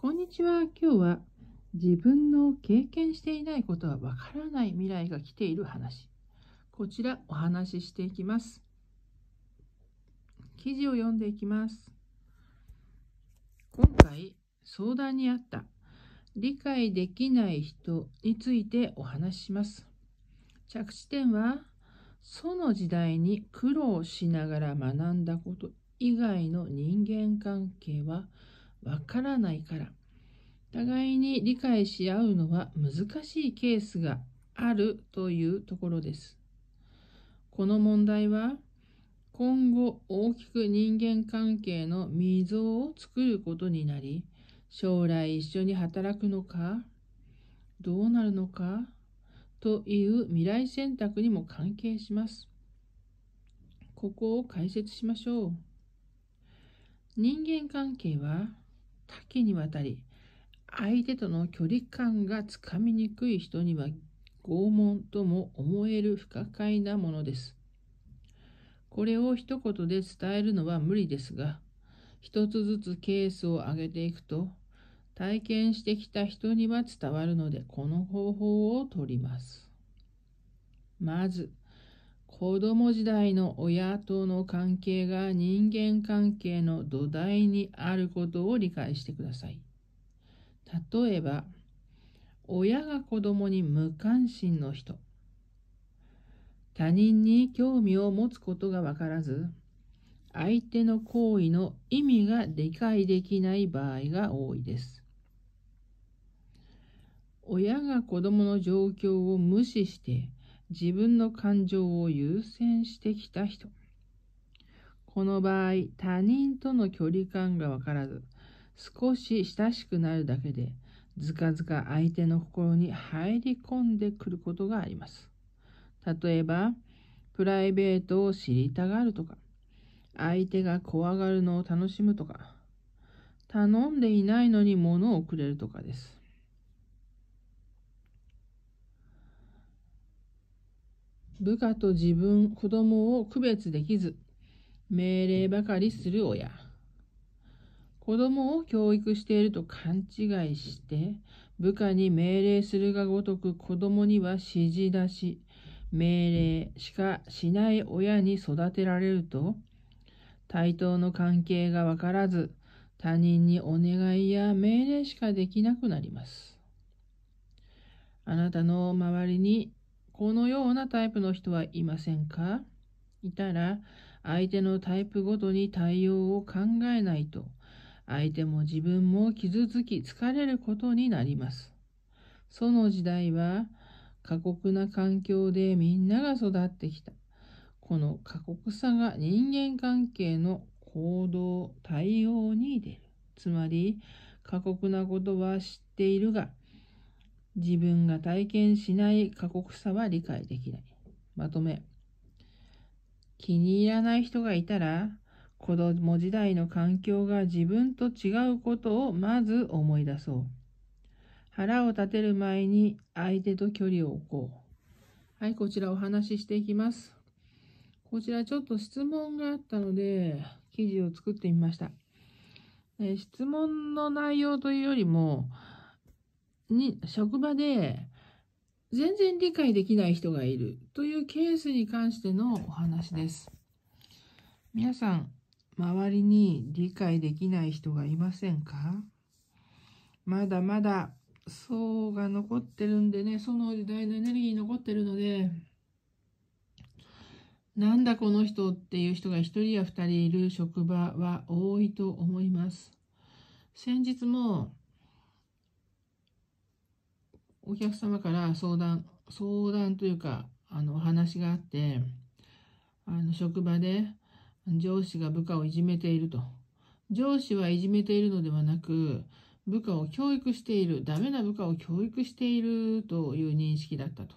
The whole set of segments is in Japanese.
こんにちは。今日は自分の経験していないことはわからない未来が来ている話。こちらお話ししていきます。記事を読んでいきます。今回相談にあった理解できない人についてお話しします。着地点はその時代に苦労しながら学んだこと以外の人間関係はわからないから。互いに理解し合うのは難しいケースがあるというところです。この問題は今後大きく人間関係の溝を作ることになり将来一緒に働くのかどうなるのかという未来選択にも関係します。ここを解説しましょう。人間関係は多岐にわたり、相手との距離感がつかみにくい人には拷問とも思える不可解なものです。これを一言で伝えるのは無理ですが、一つずつケースを上げていくと、体験してきた人には伝わるので、この方法をとります。まず、子供時代の親との関係が人間関係の土台にあることを理解してください。例えば、親が子供に無関心の人、他人に興味を持つことがわからず、相手の行為の意味が理解できない場合が多いです。親が子供の状況を無視して、自分の感情を優先してきた人。この場合、他人との距離感がわからず、少し親しくなるだけで、ずかずか相手の心に入り込んでくることがあります。例えば、プライベートを知りたがるとか、相手が怖がるのを楽しむとか、頼んでいないのに物をくれるとかです。部下と自分、子供を区別できず、命令ばかりする親。子供を教育していると勘違いして、部下に命令するがごとく子供には指示出し、命令しかしない親に育てられると、対等の関係がわからず、他人にお願いや命令しかできなくなります。あなたの周りにこのようなタイプの人はいませんかいたら、相手のタイプごとに対応を考えないと、相手も自分も傷つき疲れることになります。その時代は、過酷な環境でみんなが育ってきた。この過酷さが人間関係の行動、対応に出る。つまり、過酷なことは知っているが、自分が体験しない過酷さは理解できない。まとめ。気に入らない人がいたら、子供時代の環境が自分と違うことをまず思い出そう。腹を立てる前に相手と距離を置こう。はい、こちらお話ししていきます。こちらちょっと質問があったので、記事を作ってみました。え質問の内容というよりも、に、職場で全然理解できない人がいるというケースに関してのお話です。皆さん、周りに理解できない人がいませんかまだまだ層が残ってるんでね、その時代のエネルギー残ってるので、なんだこの人っていう人が一人や二人いる職場は多いと思います。先日もお客様から相談相談というかあのお話があってあの職場で上司が部下をいじめていると上司はいじめているのではなく部下を教育しているダメな部下を教育しているという認識だったと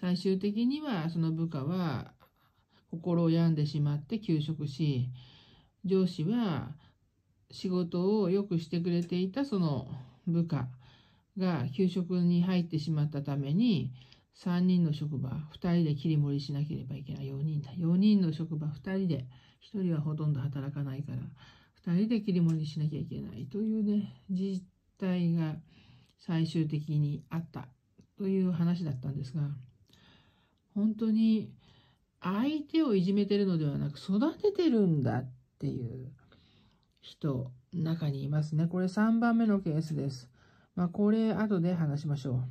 最終的にはその部下は心を病んでしまって休職し上司は仕事をよくしてくれていたその部下が給食に入ってしまったために、3人の職場2人で切り盛りしなければいけない4人だ4人の職場2人で1人はほとんど働かないから2人で切り盛りしなきゃいけないというね実態が最終的にあったという話だったんですが本当に相手をいじめてるのではなく育ててるんだっていう人中にいますねこれ3番目のケースです。まあ、これ、後で話しましょ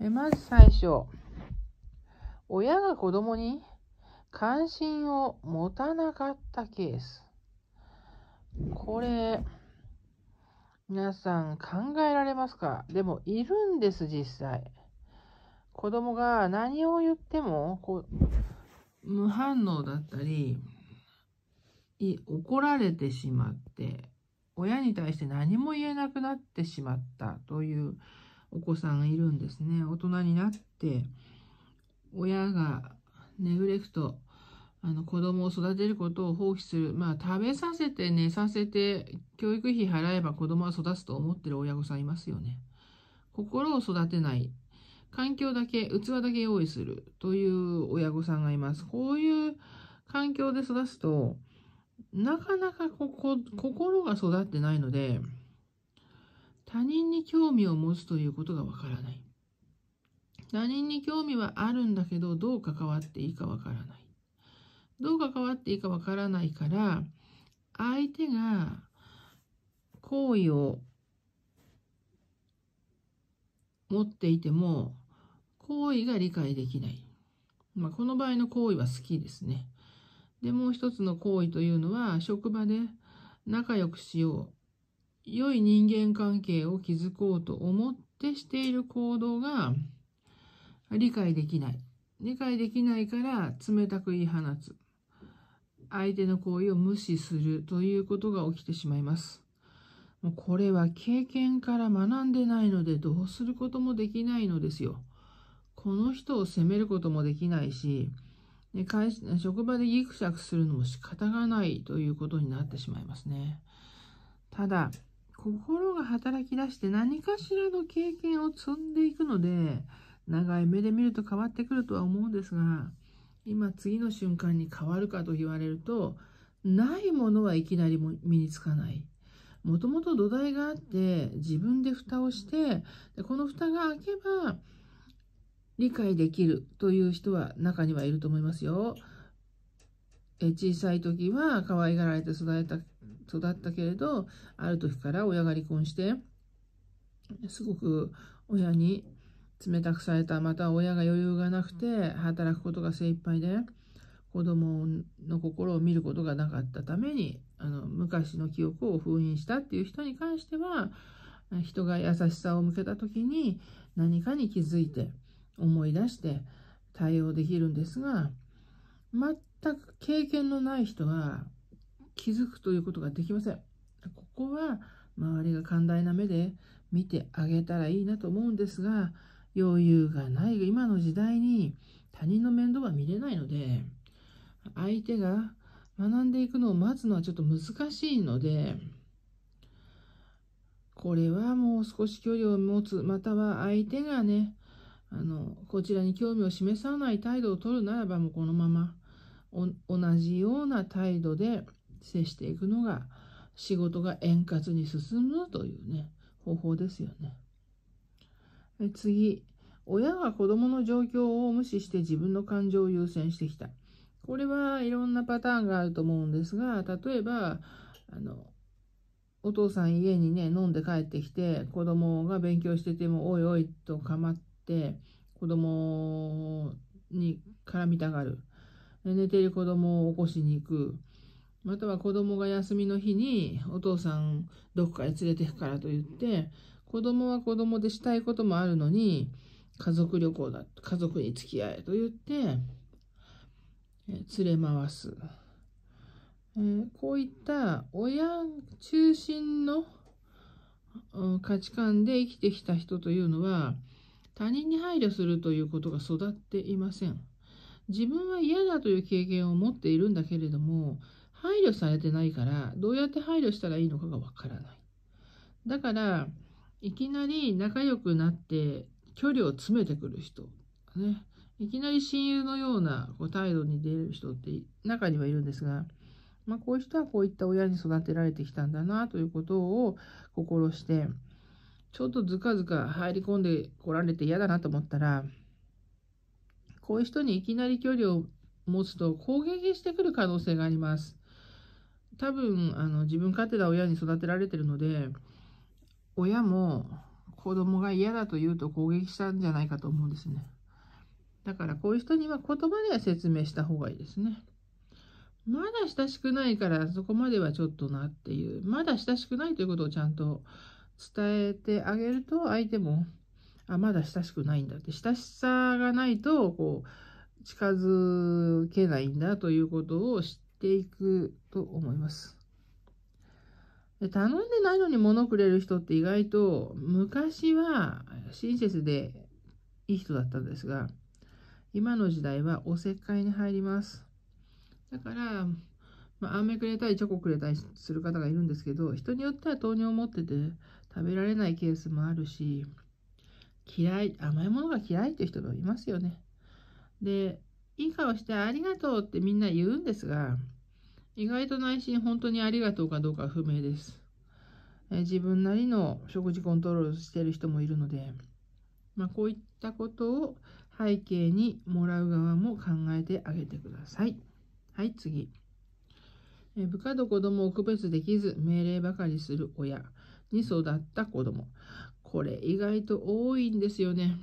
う。えまず最初。親が子供に関心を持たなかったケース。これ、皆さん考えられますかでも、いるんです、実際。子供が何を言っても、こう、無反応だったり、怒られてしまって、親に対して何も言えなくなってしまったというお子さんがいるんですね。大人になって、親がネグレクト、あの子供を育てることを放棄する。まあ食べさせて寝させて教育費払えば子供は育つと思ってる親御さんいますよね。心を育てない。環境だけ、器だけ用意するという親御さんがいます。こういう環境で育つと、なかなかここ心が育ってないので、他人に興味を持つということがわからない。他人に興味はあるんだけど、どう関わっていいかわからない。どう関わっていいかわからないから、相手が好意を持っていても、好意が理解できない。まあ、この場合の好意は好きですね。で、もう一つの行為というのは、職場で仲良くしよう。良い人間関係を築こうと思ってしている行動が理解できない。理解できないから冷たく言い放つ。相手の行為を無視するということが起きてしまいます。もうこれは経験から学んでないのでどうすることもできないのですよ。この人を責めることもできないし、で会職場でギクシャクするのも仕方がないということになってしまいますね。ただ、心が働き出して何かしらの経験を積んでいくので、長い目で見ると変わってくるとは思うんですが、今次の瞬間に変わるかと言われると、ないものはいきなり身につかない。もともと土台があって、自分で蓋をして、でこの蓋が開けば、理解できるという人は中にはいると思いますよ。え小さい時は可愛がられて育った育ったけれどある時から親が離婚してすごく親に冷たくされたまた親が余裕がなくて働くことが精一杯で子供の心を見ることがなかったためにあの昔の記憶を封印したっていう人に関しては人が優しさを向けた時に何かに気づいて思い出して対応できるんですが全く経験のない人は気づくということができません。ここは周りが寛大な目で見てあげたらいいなと思うんですが余裕がない今の時代に他人の面倒は見れないので相手が学んでいくのを待つのはちょっと難しいのでこれはもう少し距離を持つまたは相手がねあのこちらに興味を示さない態度をとるならばもうこのまま同じような態度で接していくのが仕事が円滑に進むというね方法ですよね。次親が子供の状況を無視して自分の感情を優先してきた。これはいろんなパターンがあると思うんですが例えばあのお父さん家にね飲んで帰ってきて子供が勉強してても「おいおい」とかまって。って子供に絡みたがる寝ている子供を起こしに行くまたは子供が休みの日にお父さんどこかへ連れてくからと言って子供は子供でしたいこともあるのに家族旅行だ家族に付き合えと言って連れ回す、えー、こういった親中心の価値観で生きてきた人というのは他人に配慮するということが育っていません。自分は嫌だという経験を持っているんだけれども、配慮されてないから、どうやって配慮したらいいのかがわからない。だから、いきなり仲良くなって距離を詰めてくる人、ね、いきなり親友のようなこう態度に出る人って中にはいるんですが、まあ、こういう人はこういった親に育てられてきたんだなということを心してちょっとずかずか入り込んでこられて嫌だなと思ったら、こういう人にいきなり距離を持つと攻撃してくる可能性があります。多分、あの自分勝手な親に育てられてるので、親も子供が嫌だと言うと攻撃したんじゃないかと思うんですね。だからこういう人には言葉では説明した方がいいですね。まだ親しくないからそこまではちょっとなっていう、まだ親しくないということをちゃんと伝えてあげると相手もあまだ親しくないんだって親しさがないとこう近づけないんだということを知っていくと思います。で頼んでないのに物くれる人って意外と昔は親切でいい人だったんですが今の時代はおせっかいに入ります。だから、まあ、飴くれたりチョコくれたりする方がいるんですけど、人によっては糖尿を持ってて、食べられないケースもあるし嫌い甘いものが嫌いっいう人もいますよね。でいい顔してありがとうってみんな言うんですが意外と内心本当にありがとうかどうか不明です。え自分なりの食事コントロールしてる人もいるので、まあ、こういったことを背景にもらう側も考えてあげてください。はい、次。え部下と子供を区別できず命令ばかりする親。に育った子供。これ意外と多いんですよね。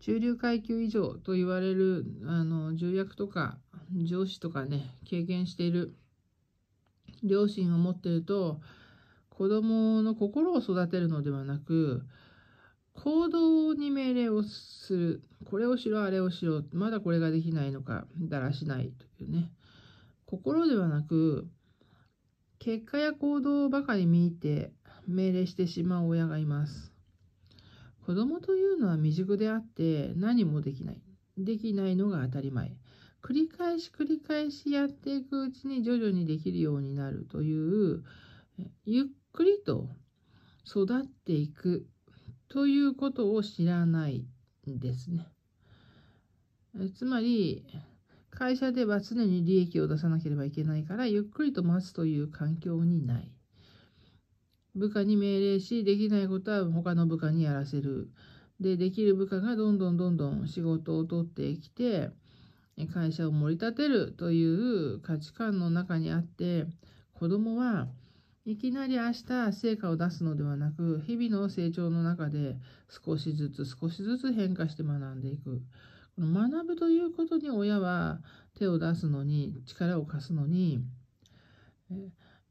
中流階級以上と言われる、あの、重役とか上司とかね、経験している両親を持ってると、子供の心を育てるのではなく、行動に命令をする。これをしろ、あれをしろ。まだこれができないのか、だらしないというね。心ではなく、結果や行動ばかり見て命令してしまう親がいます。子供というのは未熟であって何もできない。できないのが当たり前。繰り返し繰り返しやっていくうちに徐々にできるようになるという、ゆっくりと育っていくということを知らないんですね。つまり、会社では常に利益を出さなければいけないから、ゆっくりと待つという環境にない。部下に命令し、できないことは他の部下にやらせる。で、できる部下がどんどんどんどん仕事を取ってきて、会社を盛り立てるという価値観の中にあって、子供はいきなり明日成果を出すのではなく、日々の成長の中で少しずつ少しずつ変化して学んでいく。学ぶということに親は手を出すのに力を貸すのに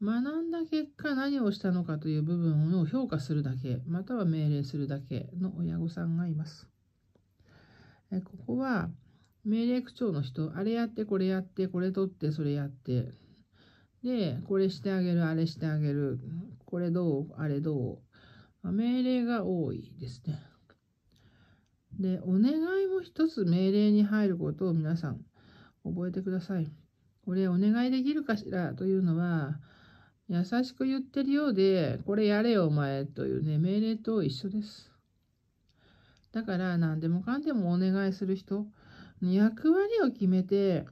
学んだ結果何をしたのかという部分を評価するだけまたは命令するだけの親御さんがいます。ここは命令口調の人あれやってこれやってこれ取ってそれやってでこれしてあげるあれしてあげるこれどうあれどう命令が多いですね。で、お願いも一つ命令に入ることを皆さん覚えてください。これお願いできるかしらというのは、優しく言ってるようで、これやれよお前というね、命令と一緒です。だから何でもかんでもお願いする人、役割を決めて、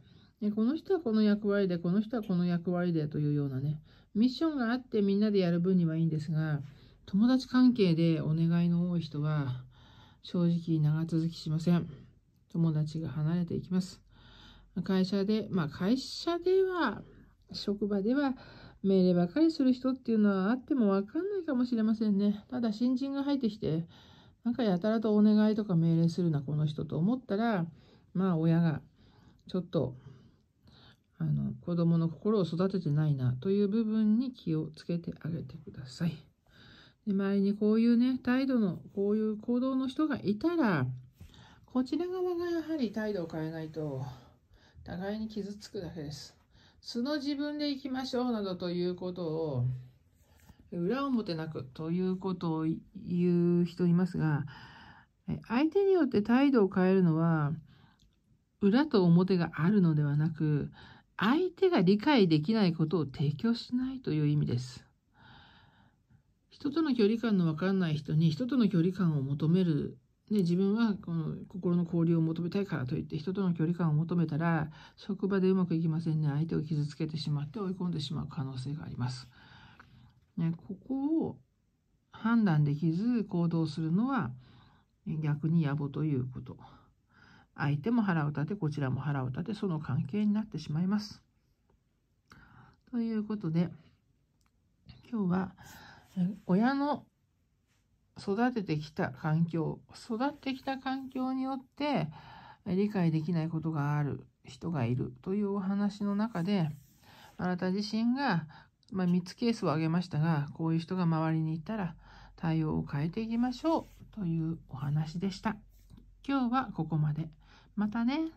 この人はこの役割で、この人はこの役割でというようなね、ミッションがあってみんなでやる分にはいいんですが、友達関係でお願いの多い人は、正直長続きしません。友達が離れていきます。会社で、まあ会社では、職場では命令ばかりする人っていうのはあってもわかんないかもしれませんね。ただ新人が入ってきて、なんかやたらとお願いとか命令するな、この人と思ったら、まあ親がちょっと、あの、子供の心を育ててないなという部分に気をつけてあげてください。周りにこういうね、態度の、こういう行動の人がいたら、こちら側がやはり態度を変えないと、互いに傷つくだけです。素の自分で行きましょうなどということを、裏表なくということを言う人いますが、相手によって態度を変えるのは、裏と表があるのではなく、相手が理解できないことを提供しないという意味です。人との距離感の分かんない人に人との距離感を求めるで自分はこの心の交流を求めたいからといって人との距離感を求めたら職場でうまくいきませんね相手を傷つけてしまって追い込んでしまう可能性があります。ね、ここを判断できず行動するのは逆に野暮ということ。相手も腹を立てこちらも腹を立てその関係になってしまいます。ということで今日は親の育ててきた環境育ってきた環境によって理解できないことがある人がいるというお話の中であなた自身が、まあ、3つケースを挙げましたがこういう人が周りにいたら対応を変えていきましょうというお話でした。今日はここまで。またね。